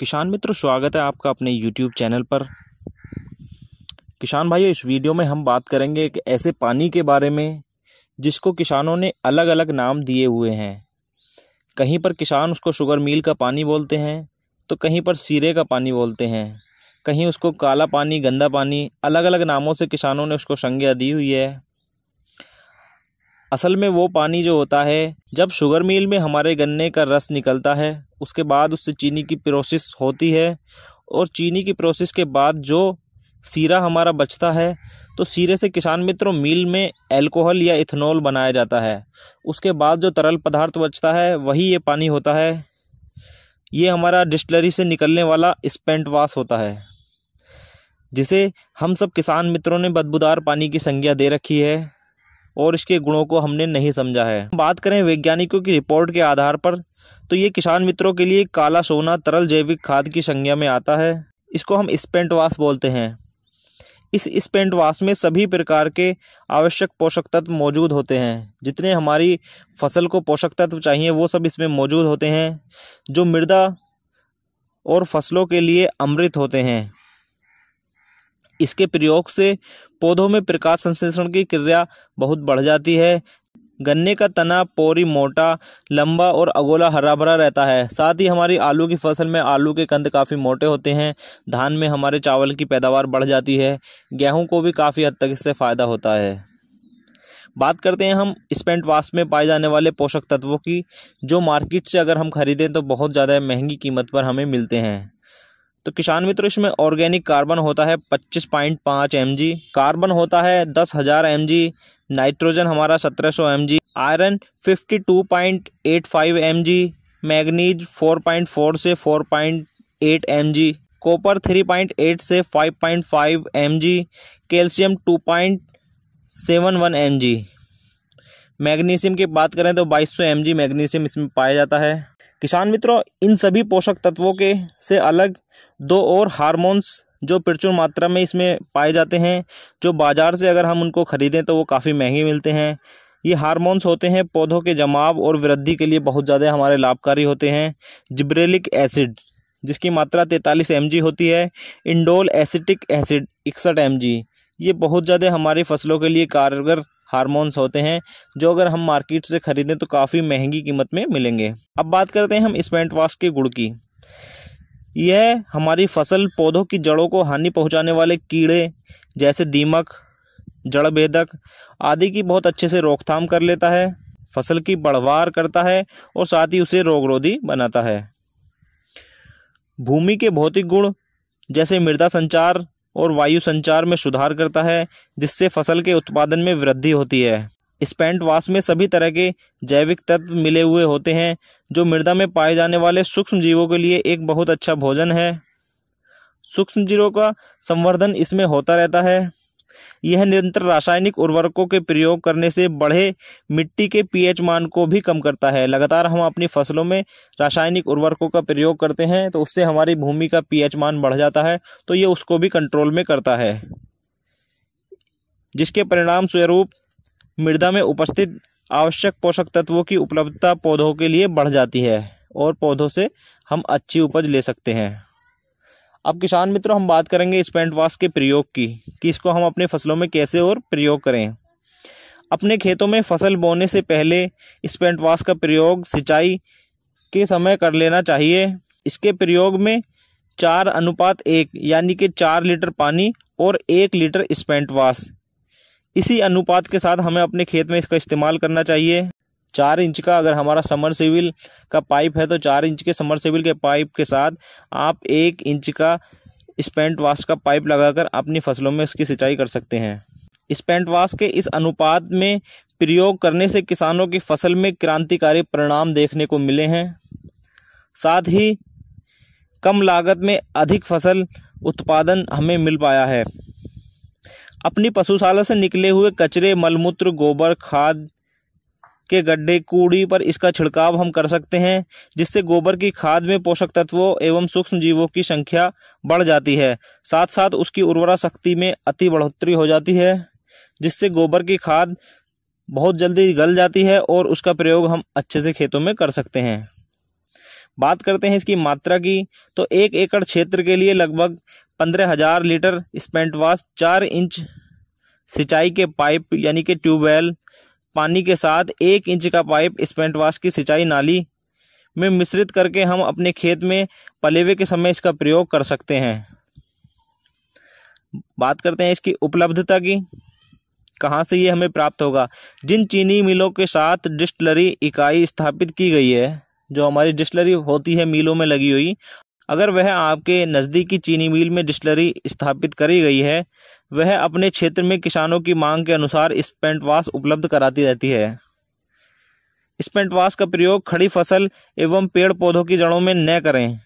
किसान मित्र स्वागत है आपका अपने YouTube चैनल पर किसान भाइयों इस वीडियो में हम बात करेंगे एक ऐसे पानी के बारे में जिसको किसानों ने अलग अलग नाम दिए हुए हैं कहीं पर किसान उसको शुगर मील का पानी बोलते हैं तो कहीं पर सीरे का पानी बोलते हैं कहीं उसको काला पानी गंदा पानी अलग अलग नामों से किसानों ने उसको संज्ञा दी हुई है असल में वो पानी जो होता है जब शुगर मिल में हमारे गन्ने का रस निकलता है उसके बाद उससे चीनी की प्रोसेस होती है और चीनी की प्रोसेस के बाद जो सीरा हमारा बचता है तो सीरे से किसान मित्रों मिल में अल्कोहल या इथेनॉल बनाया जाता है उसके बाद जो तरल पदार्थ बचता है वही ये पानी होता है ये हमारा डिस्टलरी से निकलने वाला स्पेंट वास होता है जिसे हम सब किसान मित्रों ने बदबूदार पानी की संज्ञा दे रखी है और इसके गुणों को हमने नहीं समझा है बात करें वैज्ञानिकों की रिपोर्ट के आधार पर तो ये किसान मित्रों के लिए काला सोना तरल जैविक खाद की संज्ञा में आता है इसको हम स्पेंट वास बोलते हैं इस स्पेंट वास में सभी प्रकार के आवश्यक पोषक तत्व मौजूद होते हैं जितने हमारी फसल को पोषक तत्व चाहिए वो सब इसमें मौजूद होते हैं जो मृदा और फसलों के लिए अमृत होते हैं इसके प्रयोग से पौधों में प्रकाश संश्लेषण की क्रिया बहुत बढ़ जाती है गन्ने का तना पोरी मोटा लंबा और अगोला हरा भरा रहता है साथ ही हमारी आलू की फसल में आलू के कंद काफ़ी मोटे होते हैं धान में हमारे चावल की पैदावार बढ़ जाती है गेहूं को भी काफ़ी हद तक इससे फ़ायदा होता है बात करते हैं हम स्पेंट वास में पाए जाने वाले पोषक तत्वों की जो मार्केट से अगर हम खरीदें तो बहुत ज़्यादा महंगी कीमत पर हमें मिलते हैं तो किसान मित्र इसमें ऑर्गेनिक कार्बन होता है पच्चीस पॉइंट पाँच एम जी कार्बन होता है दस हज़ार एम जी नाइट्रोजन हमारा सत्रह सौ M G iron fifty two point eight five M G manganese four point four से four point eight M G copper three point eight से five point five M G calcium two point seven one M G magnesium की बात करें तो बाईस सौ M G magnesium इसमें पाया जाता है किसान मित्रों इन सभी पोषक तत्वों के से अलग दो और हार्मोन्स जो प्रचुर मात्रा में इसमें पाए जाते हैं जो बाज़ार से अगर हम उनको ख़रीदें तो वो काफ़ी महंगे मिलते हैं ये हार्मोन्स होते हैं पौधों के जमाव और वृद्धि के लिए बहुत ज़्यादा हमारे लाभकारी होते हैं जिब्रेलिक एसिड जिसकी मात्रा तैंतालीस एम होती है इंडोल एसिटिक एसिड इकसठ एम ये बहुत ज़्यादा हमारी फसलों के लिए कारगर हारमोन्स होते हैं जो अगर हम मार्केट से ख़रीदें तो काफ़ी महंगी कीमत में मिलेंगे अब बात करते हैं हम स्पेंट के गुड़ की यह हमारी फसल पौधों की जड़ों को हानि पहुंचाने वाले कीड़े जैसे दीमक जड़ भेदक आदि की बहुत अच्छे से रोकथाम कर लेता है फसल की बढ़वार करता है और साथ ही उसे रोगरोधी बनाता है भूमि के भौतिक गुण जैसे मृदा संचार और वायु संचार में सुधार करता है जिससे फसल के उत्पादन में वृद्धि होती है स्पेंटवास वाश में सभी तरह के जैविक तत्व मिले हुए होते हैं जो मृदा में पाए जाने वाले सूक्ष्म जीवों के लिए एक बहुत अच्छा भोजन है सूक्ष्म जीवों का संवर्धन इसमें होता रहता है यह निरंतर रासायनिक उर्वरकों के प्रयोग करने से बढ़े मिट्टी के पीएच मान को भी कम करता है लगातार हम अपनी फसलों में रासायनिक उर्वरकों का प्रयोग करते हैं तो उससे हमारी भूमि का पीएच मान बढ़ जाता है तो ये उसको भी कंट्रोल में करता है जिसके परिणाम स्वरूप मृदा में उपस्थित आवश्यक पोषक तत्वों की उपलब्धता पौधों के लिए बढ़ जाती है और पौधों से हम अच्छी उपज ले सकते हैं अब किसान मित्रों हम बात करेंगे स्पेंट वाश के प्रयोग की कि इसको हम अपने फसलों में कैसे और प्रयोग करें अपने खेतों में फसल बोने से पहले स्पेंट वाश का प्रयोग सिंचाई के समय कर लेना चाहिए इसके प्रयोग में चार अनुपात एक यानी कि चार लीटर पानी और एक लीटर स्पेंट वाश इसी अनुपात के साथ हमें अपने खेत में इसका इस्तेमाल करना चाहिए चार इंच का अगर हमारा समर सिविल का पाइप है तो चार इंच के समर सिविल के पाइप के साथ आप एक इंच का स्पेंट वाश का पाइप लगाकर अपनी फसलों में उसकी सिंचाई कर सकते हैं स्पेंट वाश के इस अनुपात में प्रयोग करने से किसानों की फसल में क्रांतिकारी परिणाम देखने को मिले हैं साथ ही कम लागत में अधिक फसल उत्पादन हमें मिल पाया है अपनी पशुशाला से निकले हुए कचरे मलमूत्र गोबर खाद के गड्ढे कूड़ी पर इसका छिड़काव हम कर सकते हैं जिससे गोबर की खाद में पोषक तत्वों एवं सूक्ष्म जीवों की संख्या बढ़ जाती है साथ साथ उसकी उर्वरा शक्ति में अति बढ़ोतरी हो जाती है जिससे गोबर की खाद बहुत जल्दी गल जाती है और उसका प्रयोग हम अच्छे से खेतों में कर सकते हैं बात करते हैं इसकी मात्रा की तो एक एकड़ क्षेत्र के लिए लगभग पंद्रह हज़ार लीटर स्पेंटवास चार इंच सिंचाई के पाइप यानी कि ट्यूबवेल पानी के साथ एक इंच का पाइप स्पेंट वाश की सिंचाई नाली में मिश्रित करके हम अपने खेत में पलेवे के समय इसका प्रयोग कर सकते हैं बात करते हैं इसकी उपलब्धता की कहाँ से ये हमें प्राप्त होगा जिन चीनी मिलों के साथ डिस्टलरी इकाई स्थापित की गई है जो हमारी डिस्टलरी होती है मिलों में लगी हुई अगर वह आपके नज़दीकी चीनी मिल में डिस्टलरी स्थापित करी गई है वह अपने क्षेत्र में किसानों की मांग के अनुसार स्पेंटवास उपलब्ध कराती रहती है स्पेंटवास का प्रयोग खड़ी फसल एवं पेड़ पौधों की जड़ों में न करें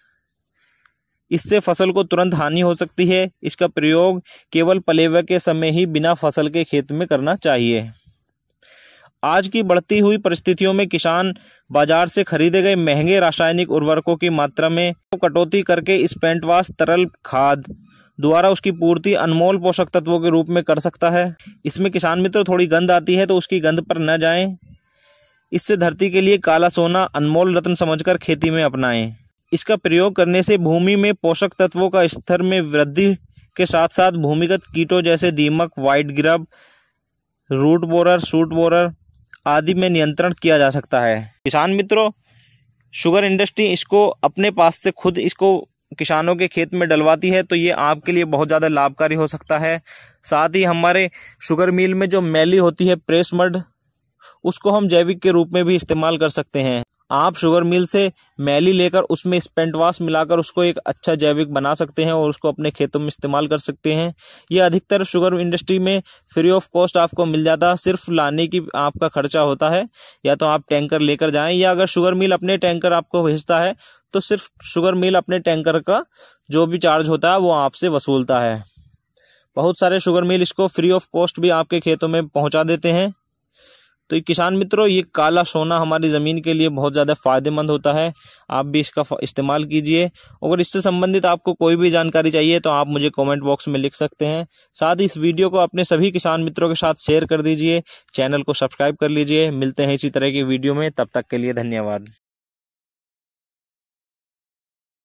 इससे फसल को तुरंत हानि हो सकती है इसका प्रयोग केवल पलेवा के समय ही बिना फसल के खेत में करना चाहिए आज की बढ़ती हुई परिस्थितियों में किसान बाजार से खरीदे गए महंगे रासायनिक उर्वरकों की मात्रा में कटौती करके स्पेंटवास तरल खाद द्वारा उसकी पूर्ति अनमोल पोषक तत्वों के रूप में कर सकता है इसमें किसान मित्र थोड़ी गंध आती है तो उसकी गंध पर न जाएं इससे धरती के लिए काला सोना अनमोल रत्न समझकर खेती में अपनाएं इसका प्रयोग करने से भूमि में पोषक तत्वों का स्तर में वृद्धि के साथ साथ भूमिगत कीटों जैसे दीमक white grub root borer shoot borer आदि में नियंत्रण किया जा सकता है किसान मित्रों शुगर इंडस्ट्री इसको अपने पास से खुद इसको किसानों के खेत में डलवाती है तो ये आपके लिए बहुत ज़्यादा लाभकारी हो सकता है साथ ही हमारे शुगर मिल में जो मैली होती है प्रेस मड उसको हम जैविक के रूप में भी इस्तेमाल कर सकते हैं आप शुगर मिल से मैली लेकर उसमें स्पेंटवास मिलाकर उसको एक अच्छा जैविक बना सकते हैं और उसको अपने खेतों में इस्तेमाल कर सकते हैं यह अधिकतर शुगर इंडस्ट्री में फ्री ऑफ कॉस्ट आपको मिल जाता है सिर्फ लाने की आपका खर्चा होता है या तो आप टैंकर लेकर जाएं या अगर शुगर मिल अपने टैंकर आपको भेजता है तो सिर्फ शुगर मिल अपने टैंकर का जो भी चार्ज होता है वो आपसे वसूलता है बहुत सारे शुगर मिल इसको फ्री ऑफ कॉस्ट भी आपके खेतों में पहुंचा देते हैं तो किसान मित्रों ये काला सोना हमारी ज़मीन के लिए बहुत ज़्यादा फ़ायदेमंद होता है आप भी इसका इस्तेमाल कीजिए अगर इससे संबंधित आपको कोई भी जानकारी चाहिए तो आप मुझे कमेंट बॉक्स में लिख सकते हैं साथ ही इस वीडियो को अपने सभी किसान मित्रों के साथ शेयर कर दीजिए चैनल को सब्सक्राइब कर लीजिए मिलते हैं इसी तरह की वीडियो में तब तक के लिए धन्यवाद